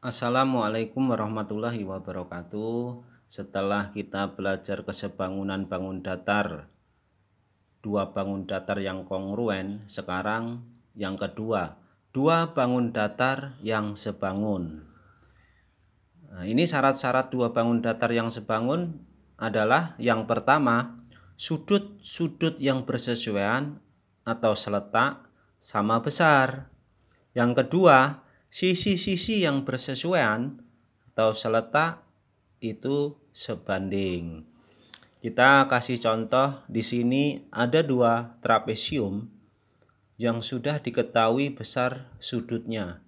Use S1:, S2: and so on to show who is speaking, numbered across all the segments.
S1: Assalamualaikum warahmatullahi wabarakatuh. Setelah kita belajar kesebangunan bangun datar, dua bangun datar yang kongruen, sekarang yang kedua, dua bangun datar yang sebangun. Nah, ini syarat-syarat dua bangun datar yang sebangun adalah yang pertama, sudut-sudut yang bersesuaian atau seletak sama besar. Yang kedua, sisi-sisi yang bersesuaian atau seletak itu sebanding. Kita kasih contoh di sini ada dua trapesium yang sudah diketahui besar sudutnya.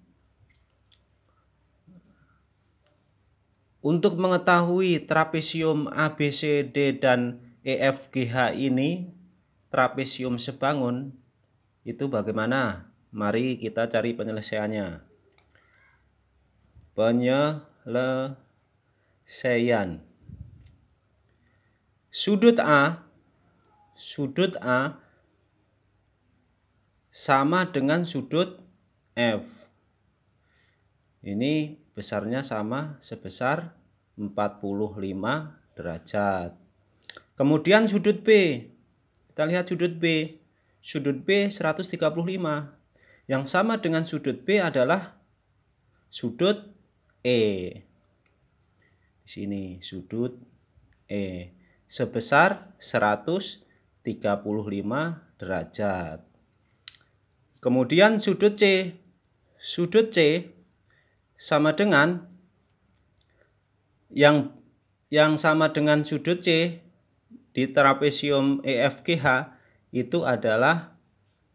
S1: Untuk mengetahui trapesium ABCD dan EFGH ini trapesium sebangun itu bagaimana? Mari kita cari penyelesaiannya penyelesaian. Sudut A sudut A sama dengan sudut F. Ini besarnya sama sebesar 45 derajat. Kemudian sudut B. Kita lihat sudut B. Sudut B 135. Yang sama dengan sudut B adalah sudut E. Di sini sudut E sebesar 135 derajat. Kemudian sudut C. Sudut C sama dengan yang yang sama dengan sudut C di trapesium EFGH itu adalah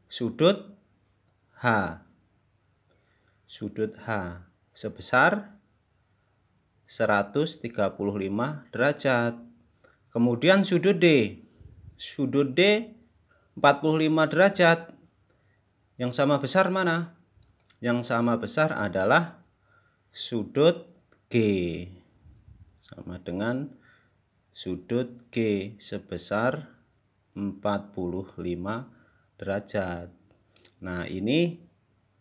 S1: sudut H. Sudut H sebesar 135 derajat. Kemudian sudut D. Sudut D 45 derajat. Yang sama besar mana? Yang sama besar adalah sudut G. Sama dengan sudut G sebesar 45 derajat. Nah, ini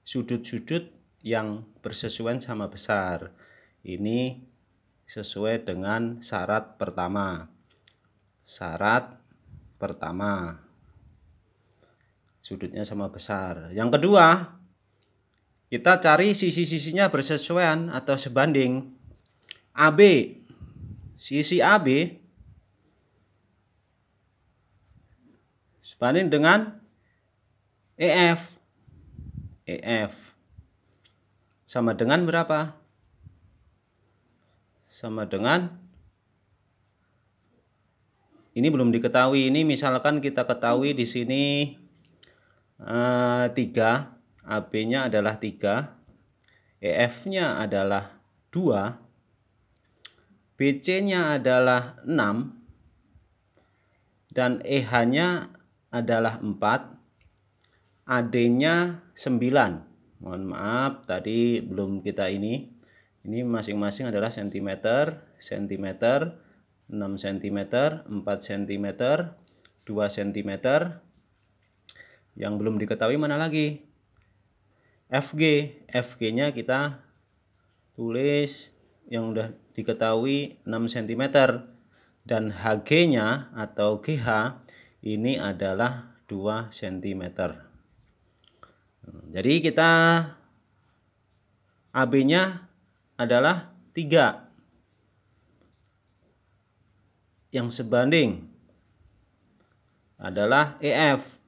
S1: sudut-sudut yang bersesuaian sama besar. Ini sesuai dengan syarat pertama. Syarat pertama. Sudutnya sama besar. Yang kedua, kita cari sisi-sisinya bersesuaian atau sebanding. AB sisi AB sebanding dengan EF. EF sama dengan berapa? sama dengan ini belum diketahui. Ini misalkan kita ketahui di sini uh, eh, 3, AB-nya adalah 3, EF-nya adalah 2, BC-nya adalah 6 dan EH-nya adalah 4, AD-nya 9. Mohon maaf tadi belum kita ini ini masing-masing adalah cm, cm, 6 cm, 4 cm, 2 cm. Yang belum diketahui mana lagi? FG. FG-nya kita tulis yang udah diketahui 6 cm. Dan HG-nya atau GH ini adalah 2 cm. Jadi kita AB-nya adalah 3 yang sebanding adalah EF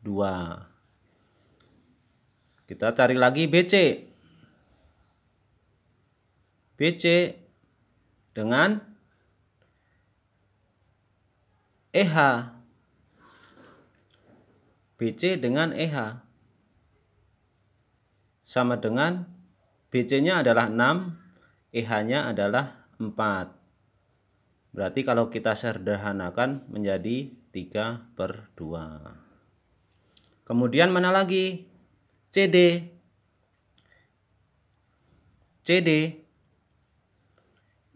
S1: 2 kita cari lagi BC BC dengan EH BC dengan EH sama dengan BC-nya adalah 6, EH-nya adalah 4. Berarti kalau kita sederhanakan menjadi 3 per 2. Kemudian mana lagi? CD. CD.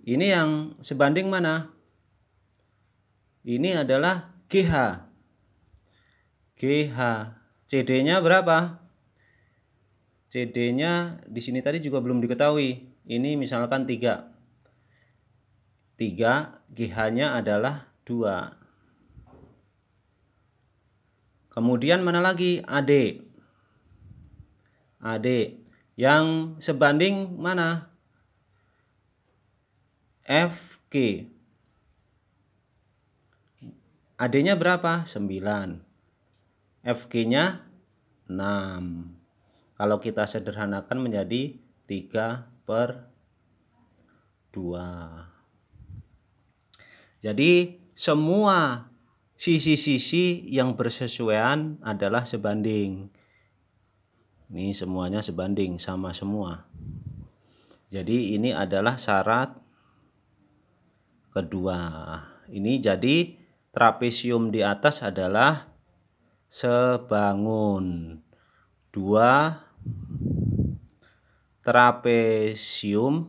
S1: Ini yang sebanding mana? Ini adalah GH. GH. CD-nya berapa? CD-nya di sini tadi juga belum diketahui. Ini misalkan 3. 3 GH-nya adalah 2. Kemudian mana lagi? AD. AD yang sebanding mana? FK. AD-nya berapa? 9. fk nya 6. Kalau kita sederhanakan menjadi 3 per 2. Jadi semua sisi-sisi yang bersesuaian adalah sebanding. Ini semuanya sebanding sama semua. Jadi ini adalah syarat kedua. Ini jadi trapesium di atas adalah sebangun. Dua trapesium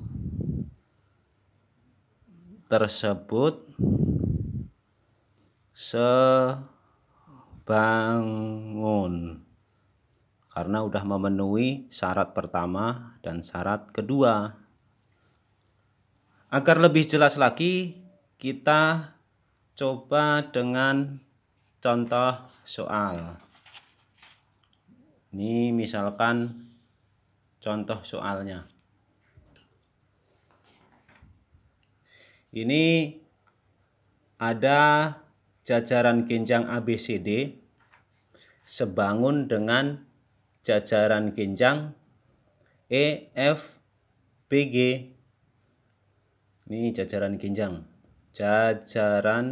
S1: tersebut sebangun karena sudah memenuhi syarat pertama dan syarat kedua. Agar lebih jelas lagi, kita coba dengan contoh soal. Ini misalkan contoh soalnya. Ini ada jajaran genjang ABCD sebangun dengan jajaran genjang efbg. Ini jajaran kinjang. Ini jajaran genjang. Jajaran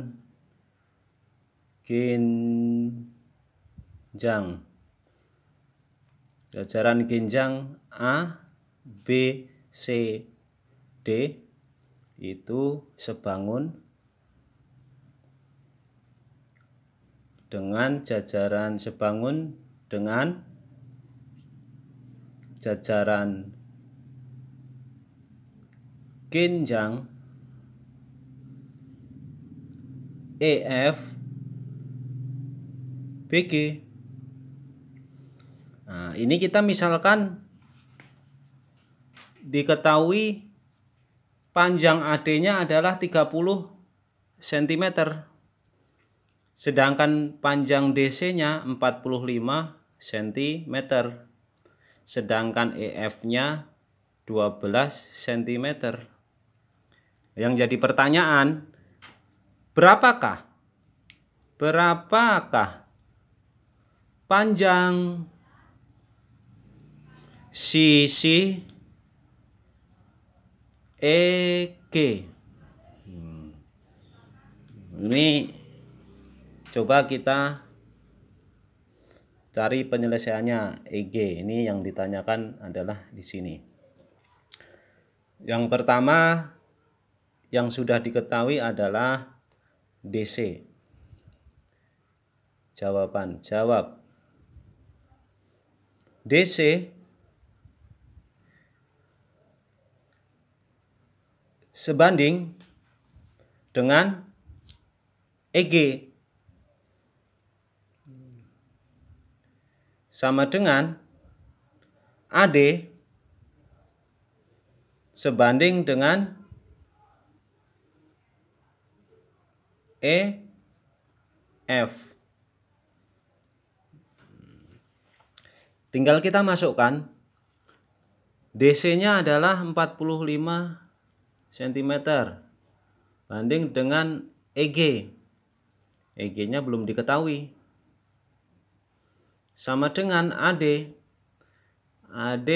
S1: genjang jajaran genjang A, B, C, D itu sebangun dengan jajaran sebangun dengan jajaran genjang EF BG Nah, ini kita misalkan diketahui panjang AD-nya adalah 30 cm. Sedangkan panjang DC-nya 45 cm. Sedangkan EF-nya 12 cm. Yang jadi pertanyaan, berapakah? Berapakah panjang sisi EG. Ini coba kita cari penyelesaiannya EG. Ini yang ditanyakan adalah di sini. Yang pertama yang sudah diketahui adalah DC. Jawaban, jawab. DC sebanding dengan EG sama dengan AD sebanding dengan EF. Tinggal kita masukkan DC-nya adalah 45 cm banding dengan EG. EG-nya belum diketahui. Sama dengan AD. AD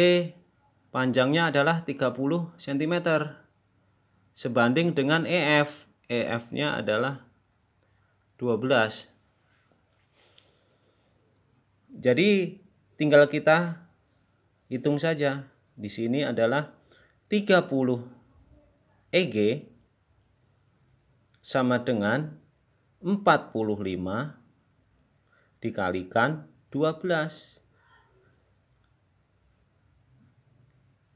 S1: panjangnya adalah 30 cm. Sebanding dengan EF. EF-nya adalah 12. Jadi tinggal kita hitung saja. Di sini adalah 30 EG sama dengan 45 dikalikan 12.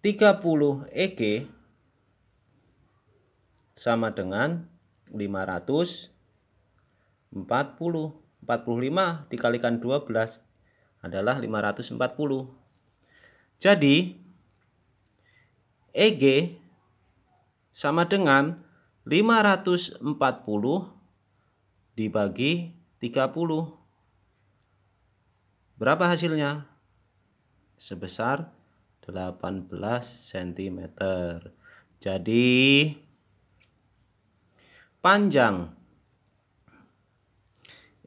S1: 30 EG sama dengan 540. 45 dikalikan 12 adalah 540. Jadi EG sama dengan 540 dibagi 30. Berapa hasilnya? Sebesar 18 cm. Jadi panjang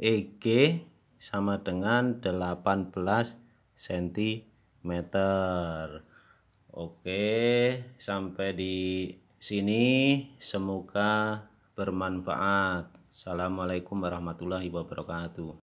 S1: EG sama dengan 18 cm. Oke, sampai di sini. Semoga bermanfaat. Assalamualaikum warahmatullahi wabarakatuh.